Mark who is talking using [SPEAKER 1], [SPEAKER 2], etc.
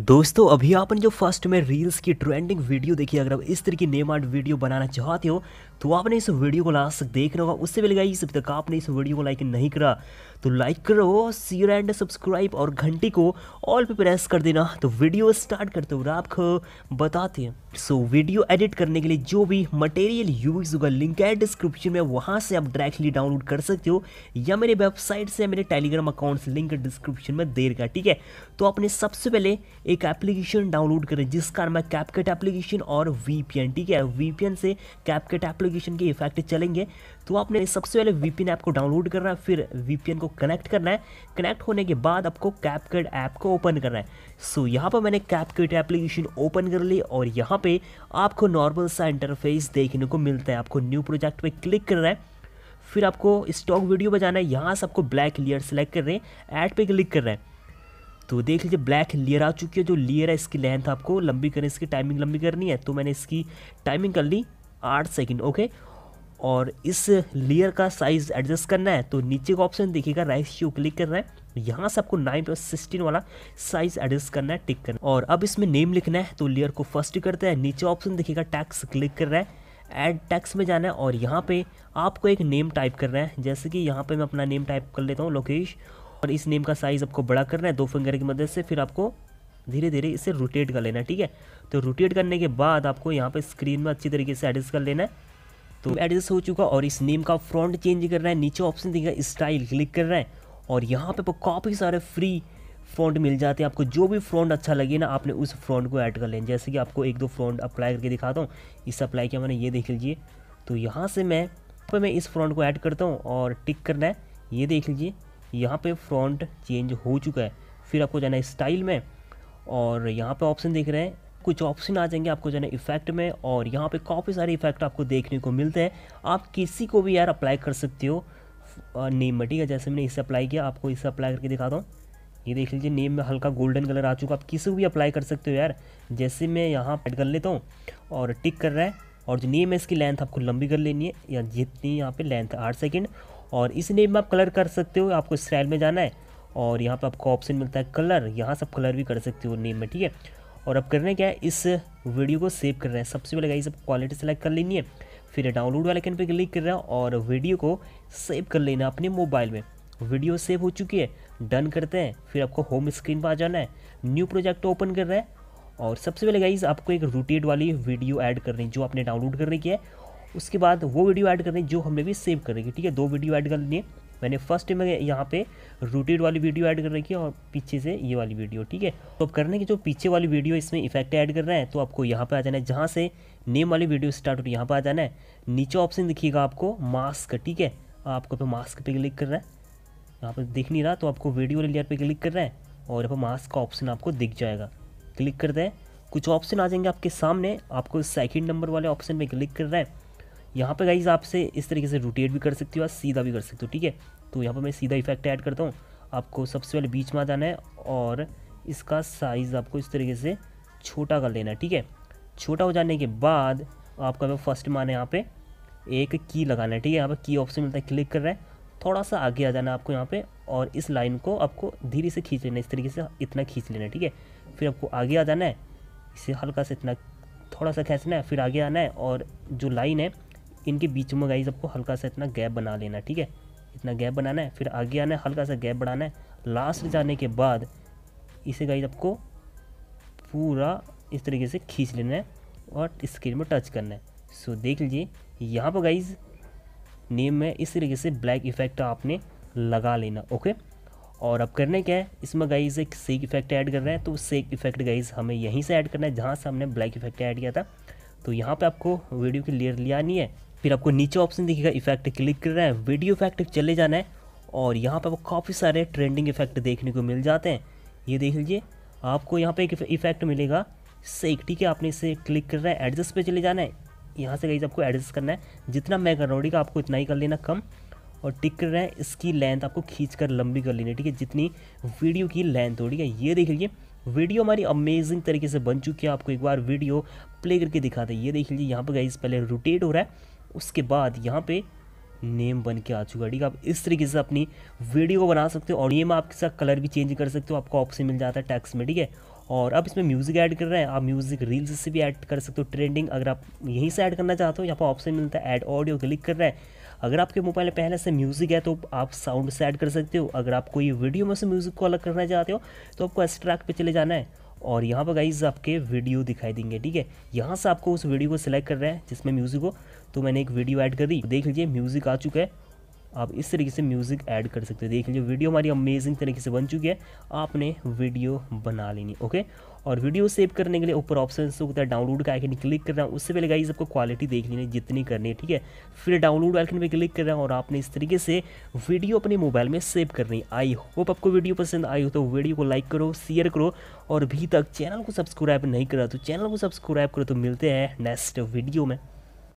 [SPEAKER 1] दोस्तों अभी आपने जो फर्स्ट में रील्स की ट्रेंडिंग वीडियो देखी अगर आप इस तरह की नेम आर्ट वीडियो बनाना चाहते हो तो आपने इस वीडियो को लास्ट तक देखना होगा उससे पहले गाइस अभी तक आपने इस वीडियो को लाइक नहीं करा तो लाइक करो सीर एंड सब्सक्राइब और घंटी को ऑल पे प्रेस कर देना तो वीडियो स्टार्ट करते हो आपको बताते हैं सो so, वीडियो एडिट करने के लिए जो भी मटेरियल यूज होगा लिंक है डिस्क्रिप्शन में वहां से आप डायरेक्टली डाउनलोड कर सकते हो या मेरे वेबसाइट से मेरे टेलीग्राम अकाउंट से लिंक डिस्क्रिप्शन में देर का ठीक है तो आपने सबसे पहले एक एप्लीकेशन डाउनलोड करें जिसका नाम है कैपकेट एप्लीकेशन और वीपीएन ठीक है वी से कैपकेट एप्लीकेशन के इफेक्ट चलेंगे तो आपने सबसे पहले वीपीएन ऐप को डाउनलोड करना है फिर वीपीएन को कनेक्ट करना है कनेक्ट होने के बाद आपको कैपकेट ऐप को ओपन करना है सो so, यहाँ पर मैंने कैपकेट एप्लीकेशन ओपन कर ली और यहाँ पे आपको नॉर्मल सा इंटरफेस देखने को मिलता है आपको न्यू प्रोजेक्ट पे क्लिक कर रहा है फिर आपको स्टॉक वीडियो बजाना है यहाँ से आपको ब्लैक लेयर सेलेक्ट कर रहे हैं ऐड पे क्लिक कर रहे हैं तो देख लीजिए ब्लैक लेयर आ चुकी है जो लेयर है इसकी लेंथ आपको लंबी करनी इसकी टाइमिंग लंबी करनी है तो मैंने इसकी टाइमिंग कर ली आठ सेकेंड ओके और इस लेयर का साइज़ एडजस्ट करना है तो नीचे का ऑप्शन देखिएगा राइट शो क्लिक करना है यहाँ से आपको नाइन प्लस सिक्सटीन वाला साइज एडजस्ट करना है टिक करना है और अब इसमें नेम लिखना है तो लेयर को फर्स्ट करते हैं नीचे ऑप्शन देखिएगा टैक्स क्लिक कर रहा है एड टैक्स में जाना है और यहाँ पे आपको एक नेम टाइप करना है जैसे कि यहाँ पे मैं अपना नेम टाइप कर लेता हूँ लोकेश और इस नेम का साइज़ आपको बड़ा करना है दो फिंगर की मदद से फिर आपको धीरे धीरे इसे रोटेट कर लेना है ठीक है तो रोटेट करने के बाद आपको यहाँ पर स्क्रीन में अच्छी तरीके से एडजस्ट कर लेना है तो एडजस्ट हो चुका और इस नेम का फ्रंट चेंज कर रहा है नीचे ऑप्शन देगा स्टाइल क्लिक कर रहा है और यहाँ पे काफ़ी सारे फ्री फ्रॉन्ट मिल जाते हैं आपको जो भी फ्रॉन्ट अच्छा लगे ना आपने उस फ्रॉन्ट को ऐड कर लें जैसे कि आपको एक दो फ्रॉन्ट अप्लाई करके दिखाता हूँ इस अप्लाई किया मैंने ये देख लीजिए तो यहाँ से मैं पर मैं इस फ्रॉन्ट को ऐड करता हूँ और टिक करना है ये देख लीजिए यहाँ पर फ्रॉन्ट चेंज हो चुका है फिर आपको जाना है स्टाइल में और यहाँ पर ऑप्शन देख रहे हैं कुछ ऑप्शन आ जाएंगे आपको जाना इफेक्ट में और यहाँ पे काफ़ी सारे इफेक्ट आपको देखने को मिलते हैं आप किसी को भी यार अप्लाई कर सकते हो नेम में ठीक है जैसे मैंने इसे अप्लाई किया आपको इसे अप्लाई करके दिखाता हूँ ये देख लीजिए नेम में हल्का गोल्डन कलर आ चुका आप किसी को भी अप्लाई कर सकते हो यार जैसे मैं यहाँ एड कर लेता हूँ और टिक कर रहा है और जो नेम है इसकी लेंथ आपको लंबी कर लेनी है या जितनी यहाँ पर लेंथ आठ सेकेंड और इस नेम में आप कलर कर सकते हो आपको स्टाइल में जाना है और यहाँ पर आपको ऑप्शन मिलता है कलर यहाँ से आप कलर भी कर सकते हो नेम में ठीक है और अब करना क्या है इस वीडियो को सेव कर रहे हैं सबसे पहले गाइस अब क्वालिटी सेलेक्ट कर लेनी है फिर डाउनलोड वाले कैन पर क्लिक कर रहे है और वीडियो को सेव कर लेना अपने मोबाइल में वीडियो सेव हो चुकी है डन करते हैं फिर आपको होम स्क्रीन पर आ जाना है न्यू प्रोजेक्ट ओपन कर रहे है और सबसे पहले गाइज आपको एक रूटेड वाली वीडियो ऐड कर है जो आपने डाउनलोड करने की है उसके बाद वो वीडियो ऐड करनी जो हमने भी सेव करेंगे ठीक है दो वीडियो ऐड करनी है मैंने फर्स्ट में यहाँ पे रूटेड वाली वीडियो ऐड कर रखी है और पीछे से ये वाली वीडियो ठीक है तो अब करने की जो पीछे वाली वीडियो इसमें इफेक्ट ऐड कर रहे हैं तो आपको यहाँ पे आ जाना है जहाँ से नेम वाली वीडियो स्टार्ट हो है यहाँ पर आ जाना है नीचे ऑप्शन दिखिएगा आपको मास्क ठीक है आपको पे मास्क पर क्लिक कर रहा है यहाँ पर दिख नहीं रहा तो आपको वीडियो वाले लेयर पर क्लिक कर रहे हैं और यहाँ पर मास्क का ऑप्शन आपको दिख जाएगा क्लिक कर दें कुछ ऑप्शन आ जाएंगे आपके सामने आपको सेकेंड नंबर वाले ऑप्शन पर क्लिक कर रहे हैं यहाँ पे गाइज आपसे इस तरीके से रोटेट भी कर सकती हो सीधा भी कर सकते हो ठीक है तो यहाँ पर मैं सीधा इफेक्ट ऐड करता हूँ आपको सबसे पहले बीच में आ जाना है और इसका साइज़ आपको इस तरीके से छोटा कर लेना है ठीक है छोटा हो जाने के बाद आपका मैं फर्स्ट मान है यहाँ पे एक की लगाना है ठीक है यहाँ पे की ऑप्शन मिलता है क्लिक कर रहा है थोड़ा सा आगे आ जाना है आपको यहाँ पे और इस लाइन को आपको धीरे से खींच लेना है इस तरीके से इतना खींच लेना है ठीक है फिर आपको आगे आ जाना है इसे हल्का से इतना थोड़ा सा खींचना है फिर आगे आना है और जो लाइन है इनके बीच में गाइज आपको हल्का सा इतना गैप बना लेना ठीक है इतना गैप बनाना है फिर आगे आना है हल्का सा गैप बढ़ाना है लास्ट जाने के बाद इसे गाइज आपको पूरा इस तरीके से खींच लेना है और स्क्रीन में टच करना है सो देख लीजिए यहाँ पर गाइज नेम में इस तरीके से ब्लैक इफेक्ट आपने लगा लेना ओके और अब करने क्या है इसमें गाइज एक सेक इफेक्ट ऐड करना है तो सेक इफेक्ट गाइज हमें यहीं से ऐड करना है जहाँ से हमने ब्लैक इफेक्ट ऐड किया था तो यहाँ पे आपको वीडियो की लेयर ले आनी है फिर आपको नीचे ऑप्शन दिखेगा इफेक्ट क्लिक कर रहे है वीडियो इफेक्ट चले जाना है और यहाँ पर आपको काफ़ी सारे ट्रेंडिंग इफेक्ट देखने को मिल जाते हैं ये देख लीजिए आपको यहाँ पे एक इफेक्ट मिलेगा सेक ठीक है आपने इसे क्लिक कर रहा है एडजस्ट पर चले जाना है यहाँ से गई आपको एडजस्ट करना है जितना मैं कर रहा हूँ ठीक है आपको इतना ही कर लेना कम और टिक कर रहे हैं इसकी लेंथ आपको खींच कर लंबी कर लेनी है ठीक है जितनी वीडियो की लेंथ हो ठीक है ये देख लीजिए वीडियो हमारी अमेजिंग तरीके से बन चुकी है आपको एक बार वीडियो प्ले करके दिखाते हैं ये देख लीजिए यहाँ पर गई पहले रोटेट हो रहा है उसके बाद यहाँ पे नेम बन के आ चुका है ठीक है आप इस तरीके से अपनी वीडियो को बना सकते हो और ये में आपके साथ कलर भी चेंज कर सकते हो आपको ऑप्शन मिल जाता है टैक्स में ठीक है और अब इसमें म्यूज़िक ऐड कर रहे हैं आप म्यूज़िक रील्स से भी ऐड कर सकते हो ट्रेंडिंग अगर आप यहीं से ऐड करना चाहते हो यहाँ पर ऑप्शन मिलता है ऐड ऑडियो क्लिक कर रहे हैं अगर आपके मोबाइल में पहले से म्यूज़िक है तो आप साउंड से ऐड कर सकते हो अगर आप कोई वीडियो में से म्यूज़िक को अलग करना चाहते हो तो आपको एक्स्ट्रैक पर चले जाना है और यहाँ पर गाइज आपके वीडियो दिखाई देंगे ठीक है यहाँ से आपको उस वीडियो को सिलेक्ट रहे हैं जिसमें म्यूज़िक हो तो मैंने एक वीडियो ऐड कर दी देख लीजिए म्यूज़िक आ चुका है आप इस तरीके से म्यूज़िक ऐड कर सकते हो देख लीजिए वीडियो हमारी अमेजिंग तरीके से बन चुकी है आपने वीडियो बना लेनी ओके और वीडियो सेव करने के लिए ऊपर ऑप्शन होता है डाउनलोड का आइकन क्लिक कर हूँ उससे पहले गाइज आपको क्वालिटी देख लेनी जितनी करनी है ठीक है फिर डाउनलोड आइकन पे क्लिक कर हूँ और आपने इस तरीके से वीडियो अपने मोबाइल में सेव करनी आई होप आपको वीडियो पसंद आई हो तो वीडियो को लाइक करो शेयर करो और अभी तक चैनल को सब्सक्राइब नहीं करा तो चैनल को सब्सक्राइब करो तो मिलते हैं नेक्स्ट वीडियो में